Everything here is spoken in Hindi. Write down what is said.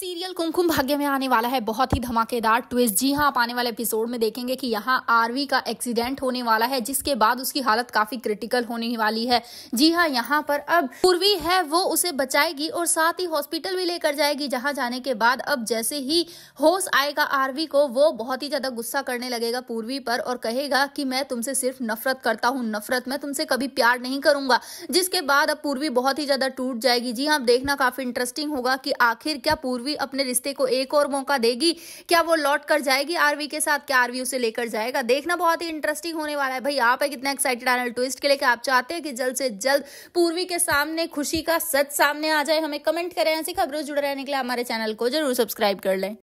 सीरियल कुमकुम भाग्य में आने वाला है बहुत ही धमाकेदार ट्विस्ट जी हाँ आप आने वाले एपिसोड में देखेंगे कि यहाँ आरवी का एक्सीडेंट होने वाला है जिसके बाद उसकी हालत काफी क्रिटिकल होने वाली है जी हाँ यहाँ पर अब पूर्वी है वो उसे बचाएगी और साथ ही हॉस्पिटल भी लेकर जाएगी जहाँ जाने के बाद अब जैसे ही होश आएगा आरवी को वो बहुत ही ज्यादा गुस्सा करने लगेगा पूर्वी पर और कहेगा की मैं तुमसे सिर्फ नफरत करता हूँ नफरत मैं तुमसे कभी प्यार नहीं करूंगा जिसके बाद अब पूर्वी बहुत ही ज्यादा टूट जाएगी जी हाँ देखना काफी इंटरेस्टिंग होगा की आखिर क्या पूर्वी आरवी अपने रिश्ते को एक और मौका देगी क्या वो लौट कर जाएगी आरवी के साथ क्या आरवी उसे लेकर जाएगा देखना बहुत ही इंटरेस्टिंग होने वाला है भाई आप है कितना एक्साइटेड आनल ट्विस्ट के लेकर आप चाहते हैं कि जल्द से जल्द पूर्वी के सामने खुशी का सच सामने आ जाए हमें कमेंट करें ऐसी खबरों जुड़े रहने के लिए हमारे चैनल को जरूर सब्सक्राइब कर लें